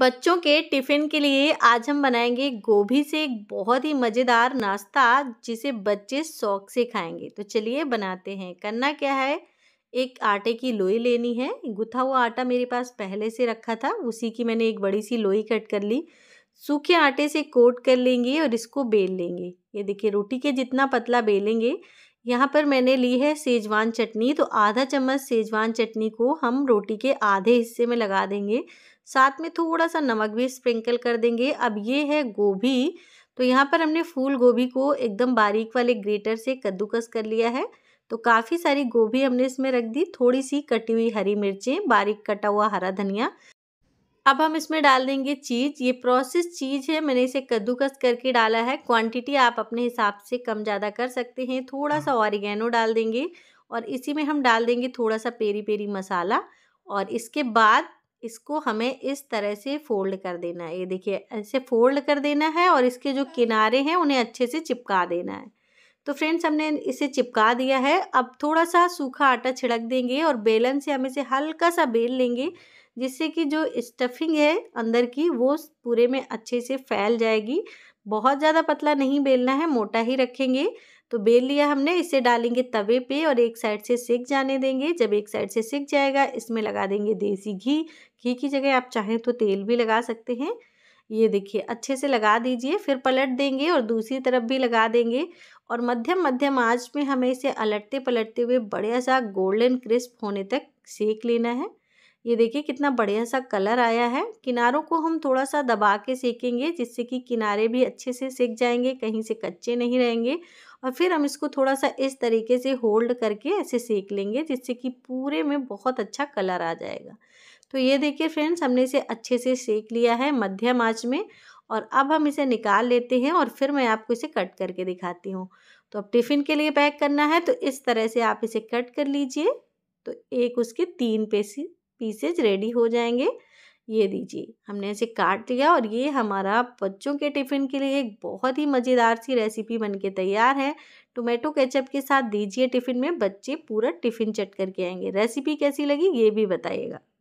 बच्चों के टिफ़िन के लिए आज हम बनाएंगे गोभी से एक बहुत ही मज़ेदार नाश्ता जिसे बच्चे शौक से खाएंगे तो चलिए बनाते हैं करना क्या है एक आटे की लोई लेनी है गुथा हुआ आटा मेरे पास पहले से रखा था उसी की मैंने एक बड़ी सी लोई कट कर ली सूखे आटे से कोट कर लेंगे और इसको बेल लेंगे ये देखिए रोटी के जितना पतला बेलेंगे यहाँ पर मैंने ली है सेजवान चटनी तो आधा चम्मच सेजवान चटनी को हम रोटी के आधे हिस्से में लगा देंगे साथ में थोड़ा सा नमक भी स्प्रिंकल कर देंगे अब ये है गोभी तो यहाँ पर हमने फूल गोभी को एकदम बारीक वाले ग्रेटर से कद्दूकस कर लिया है तो काफ़ी सारी गोभी हमने इसमें रख दी थोड़ी सी कटी हुई हरी मिर्चें बारीक कटा हुआ हरा धनिया अब हम इसमें डाल देंगे चीज़ ये प्रोसेस चीज़ है मैंने इसे कद्दूकस करके डाला है क्वांटिटी आप अपने हिसाब से कम ज़्यादा कर सकते हैं थोड़ा सा ऑरिगेनो हाँ। डाल देंगे और इसी में हम डाल देंगे थोड़ा सा पेरी पेरी मसाला और इसके बाद इसको हमें इस तरह से फोल्ड कर देना है ये देखिए ऐसे फोल्ड कर देना है और इसके जो किनारे हैं उन्हें अच्छे से चिपका देना है तो फ्रेंड्स हमने इसे चिपका दिया है अब थोड़ा सा सूखा आटा छिड़क देंगे और बेलन से हम इसे हल्का सा बेल लेंगे जिससे कि जो स्टफिंग है अंदर की वो पूरे में अच्छे से फैल जाएगी बहुत ज़्यादा पतला नहीं बेलना है मोटा ही रखेंगे तो बेल लिया हमने इसे डालेंगे तवे पे और एक साइड से सेक जाने देंगे जब एक साइड से सेक जाएगा इसमें लगा देंगे देसी घी घी की जगह आप चाहें तो तेल भी लगा सकते हैं ये देखिए अच्छे से लगा दीजिए फिर पलट देंगे और दूसरी तरफ भी लगा देंगे और मध्यम मध्यम आंच में हमें इसे अलटते पलटते हुए बढ़िया सा गोल्डन क्रिस्प होने तक सेक लेना है ये देखिए कितना बढ़िया सा कलर आया है किनारों को हम थोड़ा सा दबा के सेकेंगे जिससे कि किनारे भी अच्छे से सेक जाएंगे कहीं से कच्चे नहीं रहेंगे और फिर हम इसको थोड़ा सा इस तरीके से होल्ड करके ऐसे सेक लेंगे जिससे कि पूरे में बहुत अच्छा कलर आ जाएगा तो ये देखिए फ्रेंड्स हमने इसे अच्छे से सेक लिया है मध्यम आँच में और अब हम इसे निकाल लेते हैं और फिर मैं आपको इसे कट करके दिखाती हूँ तो अब टिफ़िन के लिए पैक करना है तो इस तरह से आप इसे कट कर लीजिए तो एक उसके तीन पीसी पीसेज रेडी हो जाएंगे ये दीजिए हमने इसे काट लिया और ये हमारा बच्चों के टिफ़िन के लिए एक बहुत ही मज़ेदार सी रेसिपी बनके तैयार है टोमेटो केचप के साथ दीजिए टिफ़िन में बच्चे पूरा टिफ़िन चट करके आएंगे रेसिपी कैसी लगी ये भी बताइएगा